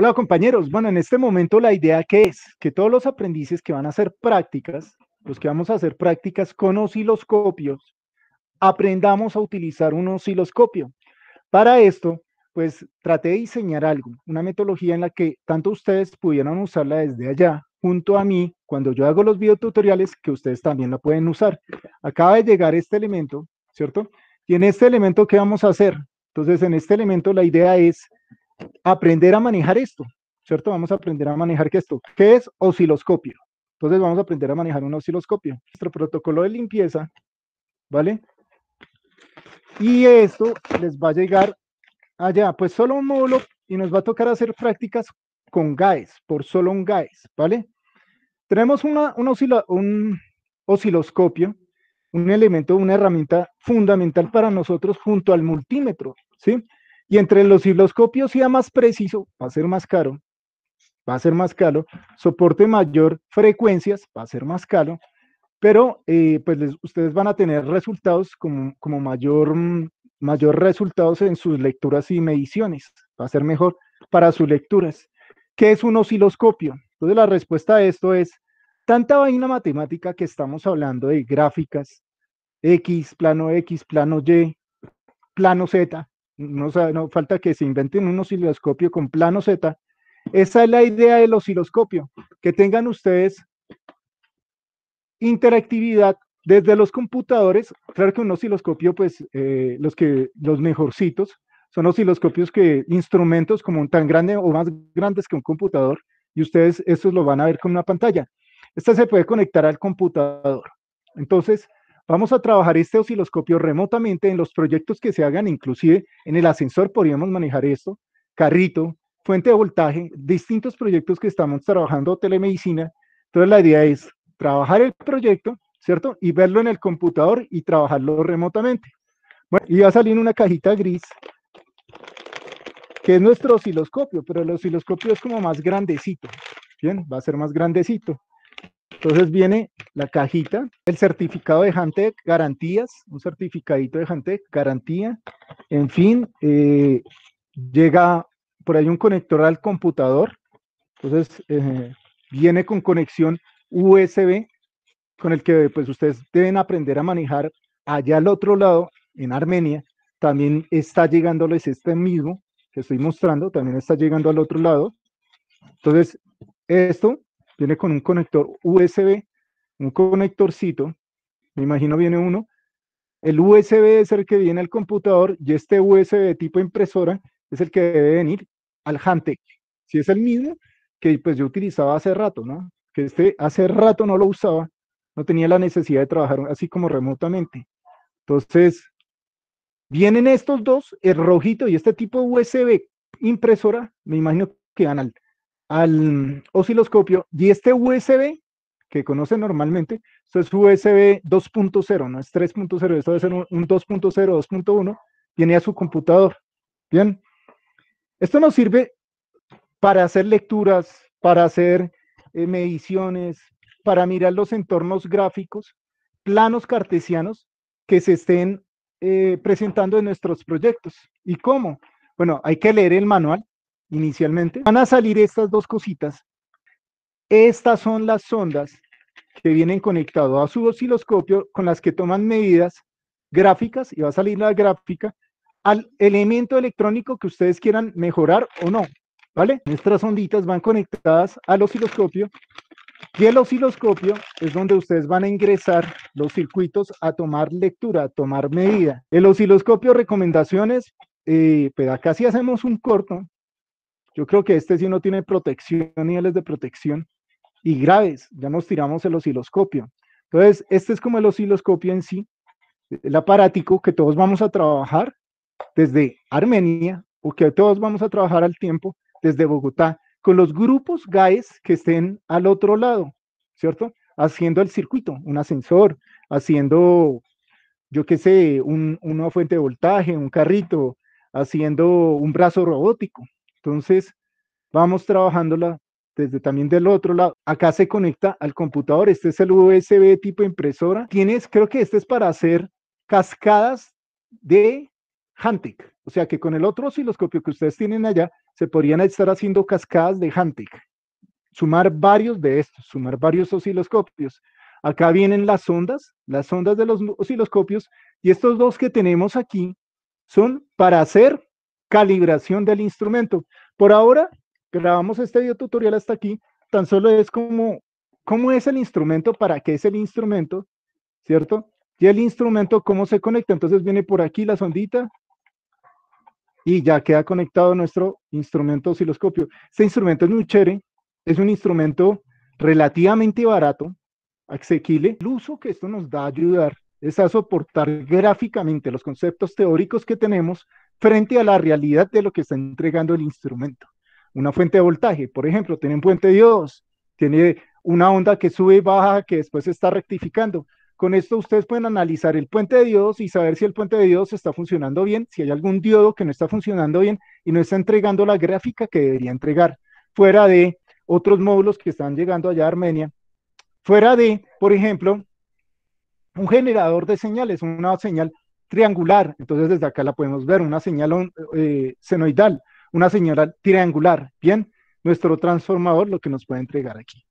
Hola compañeros, bueno, en este momento la idea que es que todos los aprendices que van a hacer prácticas, los que vamos a hacer prácticas con osciloscopios, aprendamos a utilizar un osciloscopio. Para esto, pues traté de diseñar algo, una metodología en la que tanto ustedes pudieran usarla desde allá, junto a mí, cuando yo hago los videotutoriales, que ustedes también la pueden usar. Acaba de llegar este elemento, ¿cierto? Y en este elemento, ¿qué vamos a hacer? Entonces, en este elemento, la idea es aprender a manejar esto, ¿cierto? Vamos a aprender a manejar que esto, ¿qué es osciloscopio? Entonces vamos a aprender a manejar un osciloscopio. Nuestro protocolo de limpieza, ¿vale? Y esto les va a llegar allá, pues solo un módulo y nos va a tocar hacer prácticas con GAES, por solo un GAES, ¿vale? Tenemos una, un osciloscopio, un elemento, una herramienta fundamental para nosotros junto al multímetro, ¿sí? Y entre los osciloscopios sea más preciso, va a ser más caro, va a ser más caro, soporte mayor, frecuencias, va a ser más caro, pero eh, pues ustedes van a tener resultados como, como mayor, mm, mayor resultados en sus lecturas y mediciones, va a ser mejor para sus lecturas. ¿Qué es un osciloscopio? Entonces la respuesta a esto es tanta vaina matemática que estamos hablando de gráficas, X, plano X, plano Y, plano Z, no, no falta que se inventen un osciloscopio con plano Z. Esa es la idea del osciloscopio, que tengan ustedes interactividad desde los computadores. Claro que un osciloscopio, pues eh, los, que, los mejorcitos son osciloscopios que instrumentos como un tan grande o más grandes que un computador, y ustedes estos lo van a ver con una pantalla. Esta se puede conectar al computador. Entonces, Vamos a trabajar este osciloscopio remotamente en los proyectos que se hagan, inclusive en el ascensor podríamos manejar esto, carrito, fuente de voltaje, distintos proyectos que estamos trabajando, telemedicina. Entonces la idea es trabajar el proyecto, ¿cierto? Y verlo en el computador y trabajarlo remotamente. Bueno, y va a salir una cajita gris, que es nuestro osciloscopio, pero el osciloscopio es como más grandecito, ¿bien? Va a ser más grandecito. Entonces viene la cajita, el certificado de Hantec, garantías, un certificadito de Hantec, garantía. En fin, eh, llega por ahí un conector al computador. Entonces eh, viene con conexión USB, con el que pues ustedes deben aprender a manejar. Allá al otro lado, en Armenia, también está llegándoles este mismo que estoy mostrando, también está llegando al otro lado. Entonces, esto viene con un conector USB, un conectorcito, me imagino viene uno. El USB es el que viene al computador y este USB tipo impresora es el que debe venir al Hantec. Si es el mismo que pues yo utilizaba hace rato, ¿no? Que este hace rato no lo usaba, no tenía la necesidad de trabajar así como remotamente. Entonces, vienen estos dos, el rojito y este tipo USB impresora, me imagino que van al, al osciloscopio y este USB que conocen normalmente, esto es USB 2.0, no es 3.0, esto debe ser un 2.0, 2.1, tiene a su computador. Bien, esto nos sirve para hacer lecturas, para hacer eh, mediciones, para mirar los entornos gráficos, planos cartesianos que se estén eh, presentando en nuestros proyectos. ¿Y cómo? Bueno, hay que leer el manual, inicialmente, van a salir estas dos cositas. Estas son las sondas que vienen conectadas a su osciloscopio con las que toman medidas gráficas, y va a salir la gráfica, al elemento electrónico que ustedes quieran mejorar o no, ¿vale? Nuestras onditas van conectadas al osciloscopio y el osciloscopio es donde ustedes van a ingresar los circuitos a tomar lectura, a tomar medida. El osciloscopio, recomendaciones, eh, pues acá sí hacemos un corto, yo creo que este sí no tiene protección, niveles de protección y graves. Ya nos tiramos el osciloscopio. Entonces, este es como el osciloscopio en sí, el aparático que todos vamos a trabajar desde Armenia o que todos vamos a trabajar al tiempo desde Bogotá con los grupos GAES que estén al otro lado, ¿cierto? Haciendo el circuito, un ascensor, haciendo, yo qué sé, una fuente de voltaje, un carrito, haciendo un brazo robótico, entonces, vamos trabajándola desde también del otro lado. Acá se conecta al computador. Este es el USB tipo impresora. Tienes, creo que este es para hacer cascadas de Hantic. O sea que con el otro osciloscopio que ustedes tienen allá, se podrían estar haciendo cascadas de HANTEC. Sumar varios de estos, sumar varios osciloscopios. Acá vienen las ondas, las ondas de los osciloscopios. Y estos dos que tenemos aquí son para hacer calibración del instrumento. Por ahora, grabamos este video tutorial hasta aquí, tan solo es como, cómo es el instrumento, para qué es el instrumento, ¿cierto? Y el instrumento, cómo se conecta. Entonces viene por aquí la sondita y ya queda conectado nuestro instrumento osciloscopio. Este instrumento es muy chévere, es un instrumento relativamente barato, asequible. El uso que esto nos da a ayudar es a soportar gráficamente los conceptos teóricos que tenemos frente a la realidad de lo que está entregando el instrumento. Una fuente de voltaje, por ejemplo, tiene un puente de diodos, tiene una onda que sube y baja, que después se está rectificando. Con esto ustedes pueden analizar el puente de diodos y saber si el puente de diodos está funcionando bien, si hay algún diodo que no está funcionando bien y no está entregando la gráfica que debería entregar, fuera de otros módulos que están llegando allá a Armenia, fuera de, por ejemplo, un generador de señales, una señal triangular, entonces desde acá la podemos ver, una señal eh, eh, senoidal, una señal triangular, bien, nuestro transformador lo que nos puede entregar aquí.